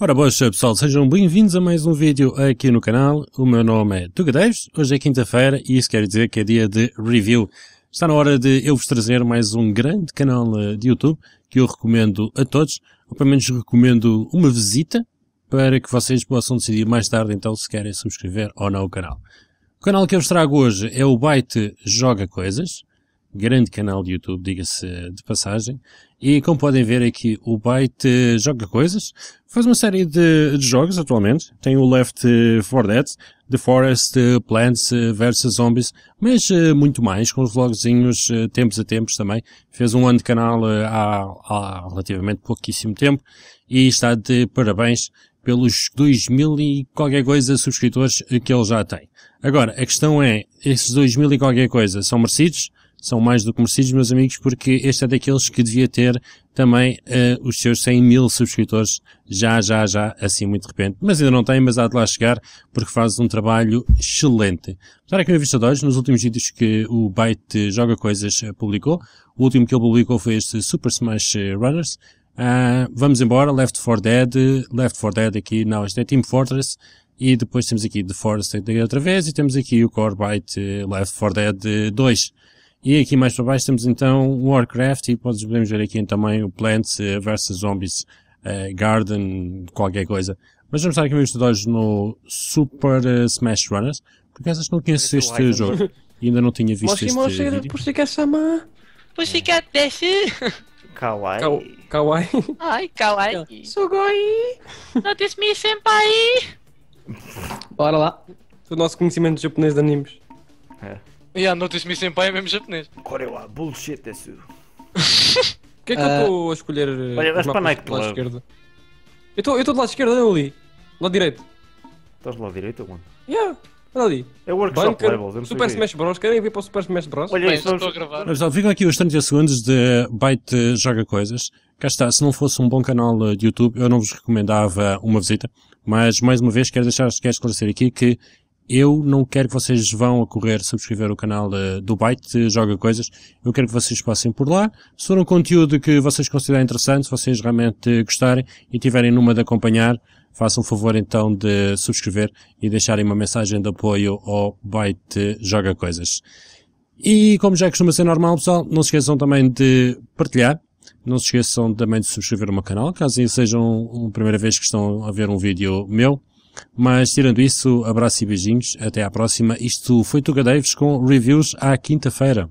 Ora boas eh, pessoal, sejam bem-vindos a mais um vídeo aqui no canal. O meu nome é Tugadeiros, hoje é quinta-feira e isso quer dizer que é dia de review. Está na hora de eu vos trazer mais um grande canal eh, de YouTube que eu recomendo a todos, ou pelo menos recomendo uma visita para que vocês possam decidir mais tarde então se querem subscrever ou não o canal. O canal que eu vos trago hoje é o Byte Joga Coisas, grande canal de YouTube, diga-se de passagem, e como podem ver aqui, o Byte eh, joga coisas, faz uma série de, de jogos atualmente, tem o Left 4 Dead, The Forest, eh, Plants eh, vs Zombies, mas muito mais, com os vlogzinhos tempos a tempos também. Fez um ano de canal há, há relativamente pouquíssimo tempo e está de parabéns pelos 2 mil e qualquer coisa subscritores que ele já tem. Agora, a questão é, esses 2 mil e qualquer coisa são merecidos? são mais do que merecidos, meus amigos, porque este é daqueles que devia ter também uh, os seus 100 mil subscritores já, já, já, assim muito de repente. Mas ainda não tem, mas há de lá chegar, porque faz um trabalho excelente. Estar aqui no Vista de Olhos, nos últimos vídeos que o Byte Joga Coisas eh, publicou, o último que ele publicou foi este Super Smash eh, Runners. Uh, vamos embora, Left 4 Dead, Left 4 Dead aqui, não, este é Team Fortress, e depois temos aqui The Forest outra vez, e temos aqui o Core Byte Left 4 Dead 2. E aqui mais para baixo temos então Warcraft e podemos ver aqui então, também o Plants eh, vs Zombies uh, Garden, qualquer coisa. Mas vamos estar aqui meus tutores no Super eh, Smash Runners, porque essas não conheço este jogo e ainda não tinha visto este vídeo. Pushika-sama! é deshi Kawaii. Ka kawaii. Ai, kawaii. Sugoi! Notice-me, senpai! Bora lá. Do nosso conhecimento de japonês de animes. É. E a Notice Me Senpai é mesmo japonês. Korewa, bullshit desu. É o que é que eu estou a ah, escolher? Olha, eh, vais para a Nike do lado Club. esquerdo? Eu estou do lado esquerdo, olha ali. Lado direito. Estás do lado direito? mano? Yeah, olha ali. É Workshop level, Levels, eu não o Super Smash Bros. Querem vir para o Super Smash Bros? Olha isso, já estou a gravar. Mas, ó, ficam aqui os 30 segundos de Byte eh, Joga Coisas. Cá está, se não fosse um bom canal eh, de YouTube, eu não vos recomendava uma visita. Mas, mais uma vez, quero deixar, quero esclarecer aqui que eu não quero que vocês vão a correr subscrever o canal do Byte Joga Coisas. Eu quero que vocês passem por lá. Se for um conteúdo que vocês considerem interessante, se vocês realmente gostarem e tiverem numa de acompanhar, façam o favor então de subscrever e deixarem uma mensagem de apoio ao Byte Joga Coisas. E como já costuma ser normal, pessoal, não se esqueçam também de partilhar. Não se esqueçam também de subscrever o meu canal, caso seja uma primeira vez que estão a ver um vídeo meu. Mas, tirando isso, abraço e beijinhos. Até à próxima. Isto foi Tuga Davis com reviews à quinta-feira.